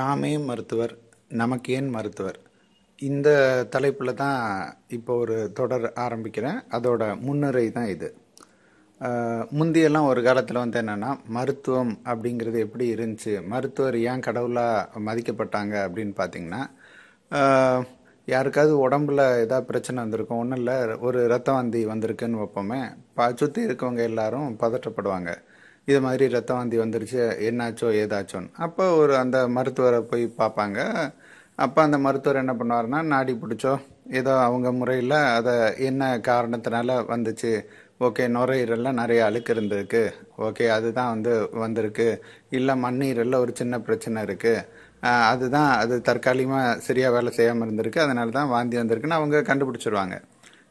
நாமே மருத்துவர் நமக்கு ஏன் மருத்துவர் இந்த தலைப்பில் தான் இப்போ ஒரு தொடர் ஆரம்பிக்கிறேன் அதோட முன்னுரை தான் இது முந்தியெல்லாம் ஒரு காலத்தில் வந்து என்னென்னா மருத்துவம் அப்படிங்கிறது எப்படி இருந்துச்சு மருத்துவர் ஏன் கடவுளாக மதிக்கப்பட்டாங்க அப்படின்னு பார்த்தீங்கன்னா யாருக்காவது உடம்புல ஏதாவது பிரச்சனை வந்திருக்கும் ஒன்றும் இல்லை ஒரு ரத்த வாந்தி வந்திருக்குன்னு வைப்போமே ப சுற்றி இருக்கவங்க எல்லாரும் பதற்றப்படுவாங்க இது மாதிரி ரத்த வாந்தி வந்துருச்சு என்னாச்சோ ஏதாச்சோன்னு அப்போ ஒரு அந்த மருத்துவரை போய் பார்ப்பாங்க அப்போ அந்த மருத்துவர் என்ன பண்ணுவார்னா நாடி பிடிச்சோ ஏதோ அவங்க முறையில் அதை என்ன காரணத்தினால வந்துச்சு ஓகே நுரையீரலில் நிறைய அழுக்கு இருந்திருக்கு ஓகே அதுதான் வந்து வந்திருக்கு இல்லை மண்ணீரலில் ஒரு சின்ன பிரச்சனை இருக்குது அதுதான் அது தற்காலிகமாக சரியாக வேலை செய்யாமல் இருந்திருக்கு அதனால தான் வாந்தி வந்திருக்குன்னு அவங்க கண்டுபிடிச்சிருவாங்க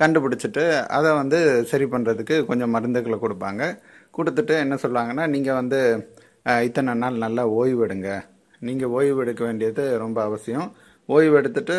கண்டுபிடிச்சிட்டு அதை வந்து சரி பண்ணுறதுக்கு கொஞ்சம் மருந்துகளை கொடுப்பாங்க கொடுத்துட்டு என்ன சொல்லுவாங்கன்னா நீங்கள் வந்து இத்தனை நாள் நல்லா ஓய்வு எடுங்க நீங்கள் ஓய்வு எடுக்க வேண்டியது ரொம்ப அவசியம் ஓய்வு எடுத்துட்டு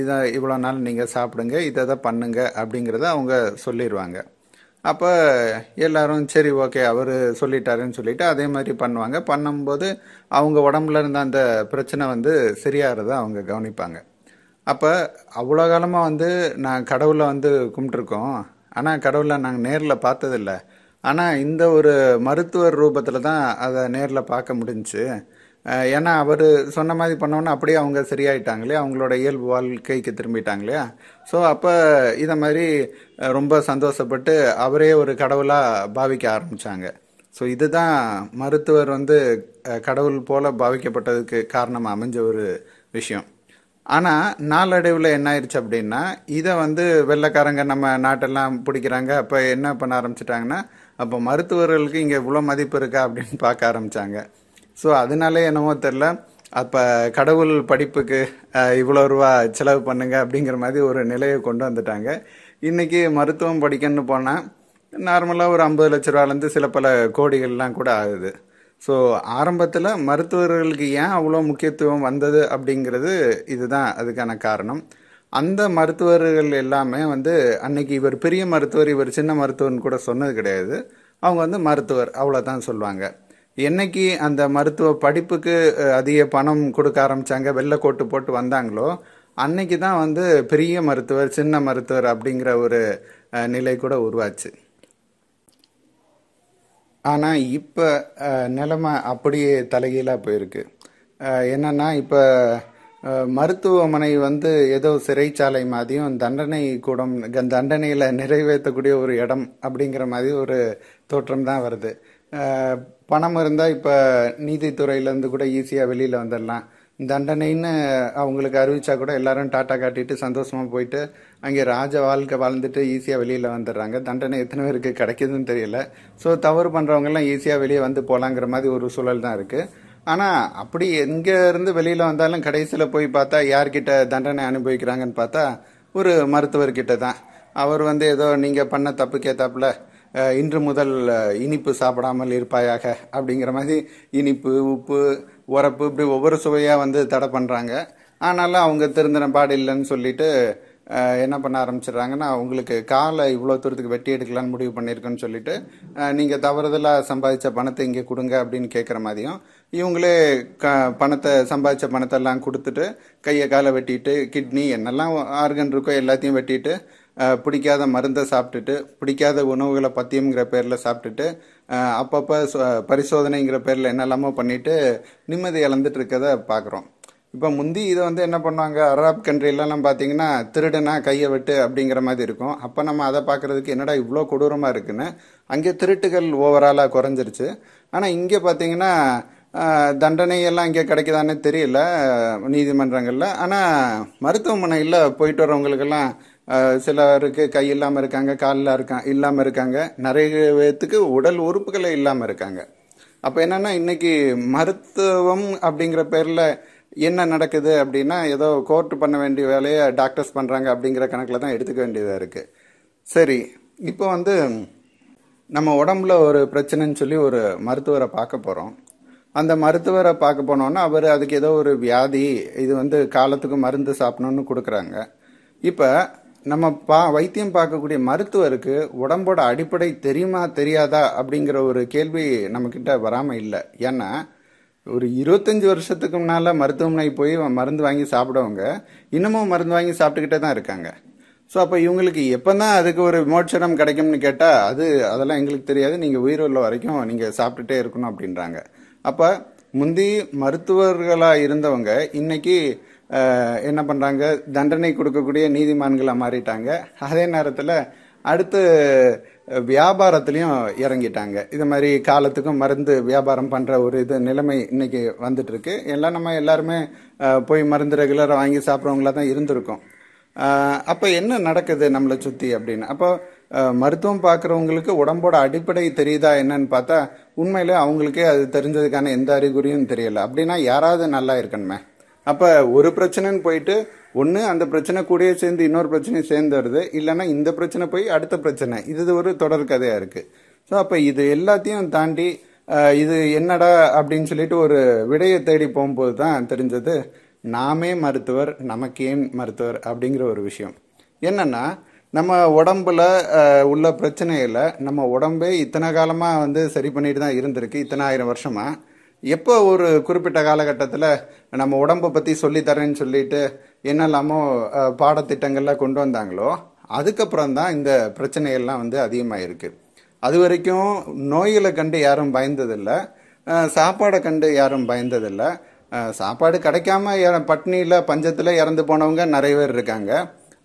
இதை இவ்வளோ நாள் நீங்கள் சாப்பிடுங்க இதை தான் பண்ணுங்க அப்படிங்கிறத அவங்க சொல்லிடுவாங்க அப்போ எல்லாரும் சரி ஓகே அவர் சொல்லிட்டாருன்னு சொல்லிட்டு அதே மாதிரி பண்ணுவாங்க பண்ணும்போது அவங்க உடம்புல இருந்த அந்த பிரச்சனை வந்து சரியாகிறத அவங்க கவனிப்பாங்க அப்போ அவ்வளோ காலமாக வந்து நான் கடவுளை வந்து கும்பிட்ருக்கோம் ஆனால் கடவுளை நாங்கள் நேரில் பார்த்ததில்ல ஆனால் இந்த ஒரு மருத்துவர் ரூபத்தில் தான் அதை நேரில் பார்க்க முடிஞ்சிச்சு ஏன்னா அவர் சொன்ன மாதிரி பண்ணோன்னா அப்படியே அவங்க சரியாயிட்டாங்களே அவங்களோட இயல்பு வாழ்க்கைக்கு இல்லையா ஸோ அப்போ இதை மாதிரி ரொம்ப சந்தோஷப்பட்டு அவரே ஒரு கடவுளாக பாவிக்க ஆரம்பித்தாங்க ஸோ இதுதான் மருத்துவர் வந்து கடவுள் போல் பாவிக்கப்பட்டதுக்கு காரணமாக அமைஞ்ச ஒரு விஷயம் ஆனால் நாளடைவில் என்ன ஆயிடுச்சு அப்படின்னா இதை வந்து வெள்ளைக்காரங்க நம்ம நாட்டெல்லாம் பிடிக்கிறாங்க அப்போ என்ன பண்ண ஆரம்பிச்சிட்டாங்கன்னா அப்போ மருத்துவர்களுக்கு இங்கே இவ்வளோ மதிப்பு இருக்கா அப்படின்னு பார்க்க ஆரம்பித்தாங்க ஸோ அதனாலே என்னவோ தெரில அப்போ கடவுள் படிப்புக்கு இவ்வளோ ரூபா செலவு பண்ணுங்க அப்படிங்கிற மாதிரி ஒரு நிலையை கொண்டு வந்துட்டாங்க இன்றைக்கி மருத்துவம் படிக்கணும்னு போனால் நார்மலாக ஒரு ஐம்பது லட்ச ரூபாலேருந்து சில பல கோடிகள்லாம் கூட ஆகுது ஸோ ஆரம்பத்தில் மருத்துவர்களுக்கு ஏன் அவ்வளோ முக்கியத்துவம் வந்தது அப்படிங்கிறது இதுதான் அதுக்கான காரணம் அந்த மருத்துவர்கள் எல்லாமே வந்து அன்னைக்கு இவர் பெரிய மருத்துவர் இவர் சின்ன மருத்துவர்னு கூட சொன்னது கிடையாது அவங்க வந்து மருத்துவர் அவ்வளோதான் சொல்லுவாங்க என்னைக்கு அந்த மருத்துவ படிப்புக்கு அதிக பணம் கொடுக்க ஆரம்பித்தாங்க கோட்டு போட்டு வந்தாங்களோ அன்னைக்கு தான் வந்து பெரிய மருத்துவர் சின்ன மருத்துவர் அப்படிங்கிற ஒரு நிலை கூட உருவாச்சு ஆனால் இப்போ நிலைமை அப்படியே தலைகீழாக போயிருக்கு என்னென்னா இப்போ மருத்துவமனை வந்து ஏதோ சிறைச்சாலை மாதிரியும் தண்டனை கூடம் தண்டனையில் நிறைவேற்றக்கூடிய ஒரு இடம் அப்படிங்கிற மாதிரி ஒரு தோற்றம் தான் வருது பணம் இருந்தால் இப்போ நீதித்துறையிலேருந்து கூட ஈஸியாக வெளியில் வந்துடலாம் தண்டனைன்னு அவங்களுக்கு அறிவிச்சா கூட எல்லாரும் டாட்டா காட்டிட்டு சந்தோஷமாக போயிட்டு அங்கே ராஜ வாழ்க்கை வாழ்ந்துட்டு ஈஸியாக வெளியில் வந்துடுறாங்க தண்டனை எத்தனை பேருக்கு கிடைக்குதுன்னு தெரியல ஸோ தவறு பண்ணுறவங்கெல்லாம் ஈஸியாக வெளியே வந்து போகலாங்கிற மாதிரி ஒரு சூழல் தான் இருக்குது ஆனால் அப்படி எங்கேருந்து வெளியில் வந்தாலும் கடைசியில் போய் பார்த்தா யார்கிட்ட தண்டனை அனுபவிக்கிறாங்கன்னு பார்த்தா ஒரு மருத்துவர்கிட்ட தான் அவர் வந்து ஏதோ நீங்கள் பண்ண தப்பு கேத்தாப்புல இன்று முதல் இனிப்பு சாப்பிடாமல் இருப்பாயாக அப்படிங்கிற மாதிரி இனிப்பு உப்பு உரப்பு இப்படி ஒவ்வொரு சுவையாக வந்து தடை பண்ணுறாங்க ஆனாலும் அவங்க திருந்தின பாடில்லைன்னு சொல்லிட்டு என்ன பண்ண ஆரம்பிச்சிடுறாங்கன்னா உங்களுக்கு காலை இவ்வளோ தூரத்துக்கு வெட்டி எடுக்கலான்னு முடிவு பண்ணியிருக்கேன்னு சொல்லிட்டு நீங்கள் தவறுதலாக சம்பாதிச்ச பணத்தை இங்கே கொடுங்க அப்படின்னு கேட்குற மாதிரியும் இவங்களே க பணத்தை சம்பாதிச்ச பணத்தெல்லாம் கொடுத்துட்டு கையை காலை வெட்டிட்டு கிட்னி என்னெல்லாம் ஆர்கன் இருக்கோ எல்லாத்தையும் வெட்டிட்டு பிடிக்காத மருந்தை சாப்பிட்டுட்டு பிடிக்காத உணவுகளை பத்தியம்ங்கிற பேரில் சாப்பிட்டுட்டு அப்பப்போ பரிசோதனைங்கிற பேரில் என்னெல்லாமோ பண்ணிவிட்டு நிம்மதி இழந்துட்டு இருக்கதை பார்க்குறோம் இப்போ முந்தி இதை வந்து என்ன பண்ணுவாங்க அராப் கண்ட்ரிலலாம் பார்த்தீங்கன்னா திருடனா கையை வெட்டு அப்படிங்கிற மாதிரி இருக்கும் அப்போ நம்ம அதை பார்க்குறதுக்கு என்னடா இவ்வளோ கொடூரமாக இருக்குன்னு அங்கே திருட்டுகள் ஓவராலாக குறைஞ்சிருச்சு ஆனால் இங்கே பார்த்தீங்கன்னா தண்டனையெல்லாம் இங்கே கிடைக்குதானே தெரியல நீதிமன்றங்களில் ஆனால் மருத்துவமனையில் போயிட்டு வரவங்களுக்கெல்லாம் சிலருக்கு கை இல்லாமல் இருக்காங்க காலில் இருக்கா இல்லாமல் இருக்காங்க நிறைய பேர்த்துக்கு உடல் உறுப்புகளே இல்லாமல் இருக்காங்க அப்போ என்னென்னா இன்றைக்கி மருத்துவம் அப்படிங்கிற பேரில் என்ன நடக்குது அப்படின்னா ஏதோ கோர்ட் பண்ண வேண்டிய வேலையை டாக்டர்ஸ் பண்ணுறாங்க அப்படிங்கிற கணக்கில் தான் எடுத்துக்க வேண்டியதாக இருக்குது சரி இப்போ வந்து நம்ம உடம்புல ஒரு பிரச்சனைன்னு சொல்லி ஒரு மருத்துவரை பார்க்க போகிறோம் அந்த மருத்துவரை பார்க்க போனோன்னா அவர் அதுக்கு ஏதோ ஒரு வியாதி இது வந்து காலத்துக்கு மருந்து சாப்பிடணும்னு கொடுக்குறாங்க இப்போ நம்ம பா வைத்தியம் பார்க்கக்கூடிய மருத்துவருக்கு உடம்போட அடிப்படை தெரியுமா தெரியாதா அப்படிங்கிற ஒரு கேள்வி நம்மக்கிட்ட வராமல் இல்லை ஏன்னா ஒரு இருபத்தஞ்சி வருஷத்துக்கு முன்னால் மருத்துவமனைக்கு போய் மருந்து வாங்கி சாப்பிடவங்க இன்னமும் மருந்து வாங்கி சாப்பிட்டுக்கிட்டே தான் இருக்காங்க ஸோ அப்போ இவங்களுக்கு எப்போ தான் அதுக்கு ஒரு விமோட்சனம் கிடைக்கும்னு கேட்டால் அது அதெல்லாம் எங்களுக்கு தெரியாது நீங்கள் உயிர் உள்ள வரைக்கும் நீங்கள் சாப்பிட்டுட்டே இருக்கணும் அப்படின்றாங்க அப்போ முந்தி மருத்துவர்களாக இருந்தவங்க இன்றைக்கி என்ன பண்ணுறாங்க தண்டனை கொடுக்கக்கூடிய நீதிமான்களாக மாறிட்டாங்க அதே நேரத்தில் அடுத்து வியாபாரத்துலேயும் இறங்கிட்டாங்க இது மாதிரி காலத்துக்கும் மருந்து வியாபாரம் பண்ணுற ஒரு இது நிலைமை இன்னைக்கு வந்துட்டுருக்கு எல்லாம் நம்ம எல்லாருமே போய் மருந்து ரெகுலராக வாங்கி சாப்பிட்றவங்களா தான் இருந்திருக்கோம் அப்போ என்ன நடக்குது நம்மளை சுற்றி அப்படின்னு அப்போ மருத்துவம் பார்க்குறவங்களுக்கு உடம்போட அடிப்படை தெரியுதா என்னன்னு பார்த்தா உண்மையில் அவங்களுக்கே அது தெரிஞ்சதுக்கான எந்த அறிகுறியும் தெரியல அப்படின்னா யாராவது நல்லா இருக்கணுமே அப்போ ஒரு பிரச்சனைன்னு போயிட்டு ஒன்று அந்த பிரச்சனை கூடயே சேர்ந்து இன்னொரு பிரச்சனையும் சேர்ந்து வருது இல்லைன்னா இந்த பிரச்சனை போய் அடுத்த பிரச்சனை இது ஒரு தொடர் கதையாக இருக்குது ஸோ அப்போ இது எல்லாத்தையும் தாண்டி இது என்னடா அப்படின்னு சொல்லிட்டு ஒரு விடையை தேடி போகும்போது தான் தெரிஞ்சது நாமே மருத்துவர் நமக்கு ஏன் மருத்துவர் அப்படிங்கிற ஒரு விஷயம் என்னென்னா நம்ம உடம்புல உள்ள பிரச்சனையில் நம்ம உடம்பே இத்தனை காலமாக வந்து சரி பண்ணிட்டு தான் இருந்திருக்கு இத்தனை ஆயிரம் வருஷமாக எப்போ ஒரு குறிப்பிட்ட காலகட்டத்தில் நம்ம உடம்பை பற்றி சொல்லித்தரேன்னு சொல்லிட்டு என்னெல்லாமோ பாடத்திட்டங்கள்லாம் கொண்டு வந்தாங்களோ அதுக்கப்புறம் தான் இந்த பிரச்சனைகள்லாம் வந்து அதிகமாக இருக்குது அது வரைக்கும் நோய்களை கண்டு யாரும் பயந்ததில்லை சாப்பாடை கண்டு யாரும் பயந்ததில்லை சாப்பாடு கிடைக்காம பட்னியில் பஞ்சத்தில் இறந்து போனவங்க நிறைய பேர் இருக்காங்க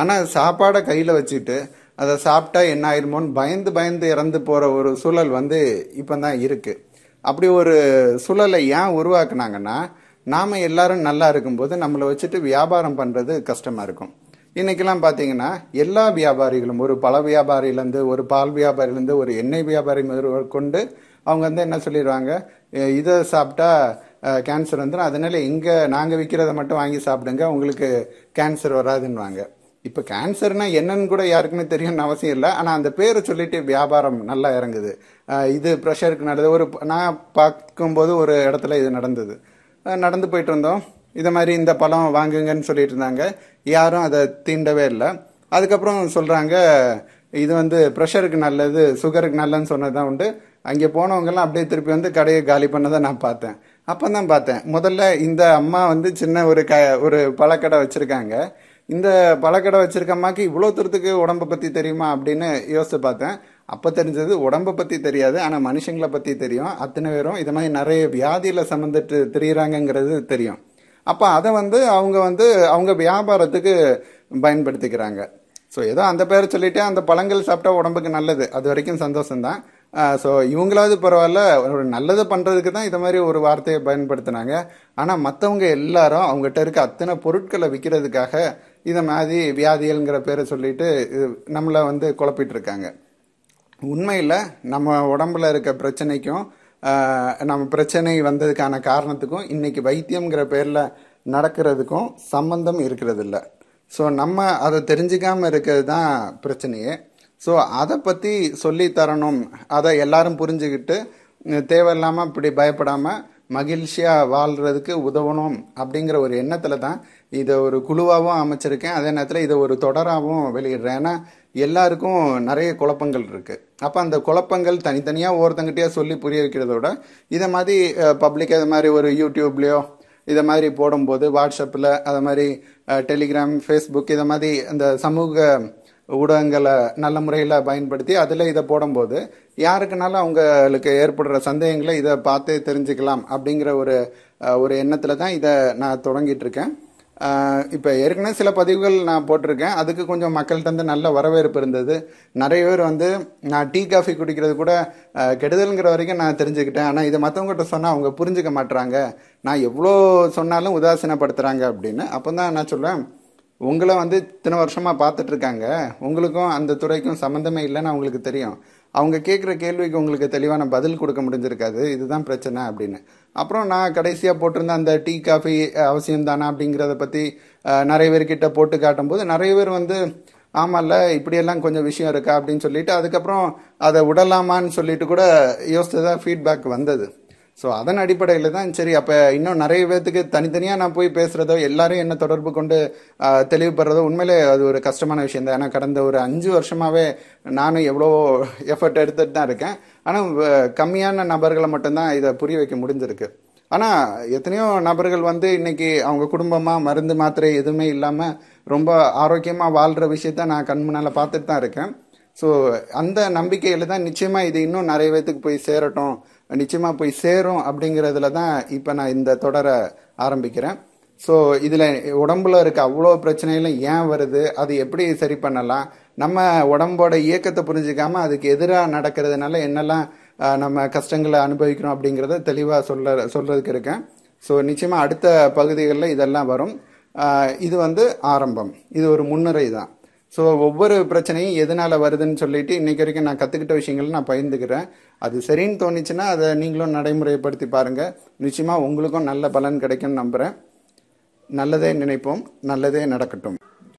ஆனால் சாப்பாடை கையில் வச்சுட்டு அதை சாப்பிட்டா என்ன ஆயிருமோன்னு பயந்து பயந்து இறந்து போகிற ஒரு சூழல் வந்து இப்போ தான் இருக்குது அப்படி ஒரு சூழலை ஏன் உருவாக்குனாங்கன்னா நாம் எல்லாரும் நல்லா இருக்கும்போது நம்மளை வச்சுட்டு வியாபாரம் பண்ணுறது கஷ்டமாக இருக்கும் இன்றைக்கெல்லாம் பார்த்தீங்கன்னா எல்லா வியாபாரிகளும் ஒரு பழ வியாபாரியிலேருந்து ஒரு பால் வியாபாரியிலேருந்து ஒரு எண்ணெய் வியாபாரி கொண்டு அவங்க வந்து என்ன சொல்லிடுவாங்க இதை சாப்பிட்டா கேன்சர் வந்துடும் அதனால் இங்கே நாங்கள் விற்கிறத மட்டும் வாங்கி சாப்பிடுங்க உங்களுக்கு கேன்சர் வராதுன்னுவாங்க இப்போ கேன்சர்னா என்னன்னு கூட யாருக்குமே தெரியும்னு அவசியம் இல்லை ஆனால் அந்த பேரை சொல்லிட்டு வியாபாரம் நல்லா இறங்குது இது ப்ரெஷருக்கு நடந்தது ஒரு நான் பார்க்கும்போது ஒரு இடத்துல இது நடந்தது நடந்து போயிட்டு இருந்தோம் இதை மாதிரி இந்த பழம் வாங்குங்கன்னு சொல்லிட்டு இருந்தாங்க யாரும் அதை தீண்டவே இல்லை அதுக்கப்புறம் சொல்கிறாங்க இது வந்து ப்ரெஷருக்கு நல்லது சுகருக்கு நல்லதுன்னு சொன்னது தான் உண்டு அங்கே போனவங்கெல்லாம் அப்படியே திருப்பி வந்து கடையை காலி பண்ணதை நான் பார்த்தேன் அப்போ தான் பார்த்தேன் முதல்ல இந்த அம்மா வந்து சின்ன ஒரு க ஒரு பழக்கடை வச்சுருக்காங்க இந்த பழக்கடை வச்சிருக்கம்மாக்கு இவ்வளோ தூரத்துக்கு உடம்பை பற்றி தெரியுமா அப்படின்னு யோசித்து பார்த்தேன் அப்போ தெரிஞ்சது உடம்பை பற்றி தெரியாது ஆனால் மனுஷங்களை பற்றி தெரியும் அத்தனை பேரும் இது மாதிரி நிறைய வியாதியில் சம்மந்துட்டு தெரியுறாங்கங்கிறது தெரியும் அப்போ அதை வந்து அவங்க வந்து அவங்க வியாபாரத்துக்கு பயன்படுத்திக்கிறாங்க ஸோ ஏதோ அந்த பேரை சொல்லிவிட்டு அந்த பழங்கள் சாப்பிட்டா உடம்புக்கு நல்லது அது வரைக்கும் சந்தோஷம்தான் ஸோ இவங்களாவது பரவாயில்ல ஒரு நல்லதை பண்ணுறதுக்கு தான் இது மாதிரி ஒரு வார்த்தையை பயன்படுத்தினாங்க ஆனால் மற்றவங்க எல்லாரும் அவங்ககிட்ட இருக்க அத்தனை பொருட்களை விற்கிறதுக்காக இதை மாதிரி வியாதிகள்ங்கிற பேரை சொல்லிட்டு நம்மளை வந்து குழப்பிட்டு இருக்காங்க உண்மையில் நம்ம உடம்புல இருக்க பிரச்சனைக்கும் நம்ம பிரச்சனை வந்ததுக்கான காரணத்துக்கும் இன்னைக்கு வைத்தியம்ங்கிற பேரில் நடக்கிறதுக்கும் சம்பந்தம் இருக்கிறது இல்லை ஸோ நம்ம அதை தெரிஞ்சுக்காமல் இருக்கிறது தான் பிரச்சனையே ஸோ அதை பற்றி சொல்லி தரணும் அதை எல்லாரும் புரிஞ்சுக்கிட்டு தேவையில்லாமல் இப்படி பயப்படாமல் மகிழ்ச்சியாக வாழ்கிறதுக்கு உதவணும் அப்படிங்கிற ஒரு எண்ணத்தில் தான் இதை ஒரு குழுவாகவும் அமைச்சிருக்கேன் அதே நேரத்தில் இதை ஒரு தொடராகவும் வெளியிடுறேன் ஏன்னா எல்லாருக்கும் நிறைய குழப்பங்கள் இருக்குது அப்போ அந்த குழப்பங்கள் தனித்தனியாக ஒவ்வொருத்தங்கிட்டேயே சொல்லி புரிய வைக்கிறதோட இதை மாதிரி பப்ளிக் இதை மாதிரி ஒரு யூடியூப்லேயோ இதை மாதிரி போடும்போது வாட்ஸ்அப்பில் அதை மாதிரி டெலிகிராம் ஃபேஸ்புக் இதை மாதிரி அந்த சமூக ஊடகங்களை நல்ல முறையில் பயன்படுத்தி அதில் இதை போடும்போது யாருக்குனாலும் அவங்களுக்கு ஏற்படுற சந்தேகங்களை இதை பார்த்து தெரிஞ்சுக்கலாம் அப்படிங்கிற ஒரு ஒரு எண்ணத்தில் தான் இதை நான் தொடங்கிட்டு இருக்கேன் இப்போ ஏற்கனவே சில பதிவுகள் நான் போட்டிருக்கேன் அதுக்கு கொஞ்சம் மக்கள்கிட்ட நல்ல வரவேற்பு இருந்தது நிறைய பேர் வந்து நான் டீ காஃபி குடிக்கிறது கூட கெடுதலுங்கிற வரைக்கும் நான் தெரிஞ்சுக்கிட்டேன் ஆனால் இதை மற்றவங்ககிட்ட சொன்னால் அவங்க புரிஞ்சுக்க மாட்டுறாங்க நான் எவ்வளோ சொன்னாலும் உதாசீனப்படுத்துகிறாங்க அப்படின்னு அப்போ தான் நான் சொல்லுவேன் உங்களை வந்து இத்தனை வருஷமாக பார்த்துட்ருக்காங்க உங்களுக்கும் அந்த துறைக்கும் சம்மந்தமே இல்லைன்னு அவங்களுக்கு தெரியும் அவங்க கேட்குற கேள்விக்கு உங்களுக்கு தெளிவான பதில் கொடுக்க முடிஞ்சிருக்காது இதுதான் பிரச்சனை அப்படின்னு அப்புறம் நான் கடைசியாக போட்டிருந்த அந்த டீ காஃபி அவசியம்தானா அப்படிங்கிறத பற்றி நிறைய பேர்கிட்ட போட்டு காட்டும்போது நிறைய பேர் வந்து ஆமாம்ல இப்படியெல்லாம் கொஞ்சம் விஷயம் இருக்கா அப்படின்னு சொல்லிட்டு அதுக்கப்புறம் அதை விடலாமான்னு சொல்லிட்டு கூட யோசித்ததாக ஃபீட்பேக் வந்தது ஸோ அதன் அடிப்படையில் தான் சரி அப்போ இன்னும் நிறைய பேர்த்துக்கு தனித்தனியாக நான் போய் பேசுகிறதோ எல்லாரும் என்ன தொடர்பு கொண்டு தெளிவுபடுறதோ உண்மையிலே அது ஒரு கஷ்டமான விஷயம் தான் ஏன்னா கடந்த ஒரு அஞ்சு வருஷமாகவே நானும் எவ்வளோ எஃபர்ட் எடுத்துகிட்டு தான் இருக்கேன் ஆனால் கம்மியான நபர்களை மட்டும்தான் இதை புரிய வைக்க முடிஞ்சிருக்கு ஆனால் எத்தனையோ நபர்கள் வந்து இன்னைக்கு அவங்க குடும்பமாக மருந்து மாத்திரை எதுவுமே இல்லாமல் ரொம்ப ஆரோக்கியமாக வாழ்கிற விஷயத்த நான் கண் முன்னால் பார்த்துட்டு தான் இருக்கேன் ஸோ அந்த நம்பிக்கையில் தான் நிச்சயமாக இது இன்னும் நிறைய பேத்துக்கு போய் சேரட்டும் நிச்சயமாக போய் சேரும் அப்படிங்கிறதுல தான் இப்போ நான் இந்த தொடரை ஆரம்பிக்கிறேன் ஸோ இதில் உடம்புல இருக்க அவ்வளோ பிரச்சனைகளும் ஏன் வருது அது எப்படி சரி பண்ணலாம் நம்ம உடம்போட இயக்கத்தை புரிஞ்சுக்காமல் அதுக்கு எதிராக நடக்கிறதுனால என்னெல்லாம் நம்ம கஷ்டங்களை அனுபவிக்கிறோம் அப்படிங்கிறத தெளிவாக சொல்ல சொல்கிறதுக்கு இருக்கேன் ஸோ நிச்சயமாக அடுத்த பகுதிகளில் இதெல்லாம் வரும் இது வந்து ஆரம்பம் இது ஒரு முன்னுரை தான் ஸோ ஒவ்வொரு பிரச்சனையும் எதனால் வருதுன்னு சொல்லிட்டு இன்றைக்கி வரைக்கும் நான் கற்றுக்கிட்ட விஷயங்கள் நான் பயந்துக்கிறேன் அது சரின்னு தோணுச்சுன்னா அதை நீங்களும் நடைமுறைப்படுத்தி பாருங்கள் நிச்சயமாக உங்களுக்கும் நல்ல பலன் கிடைக்கும்னு நம்புகிறேன் நல்லதே நினைப்போம் நல்லதே நடக்கட்டும்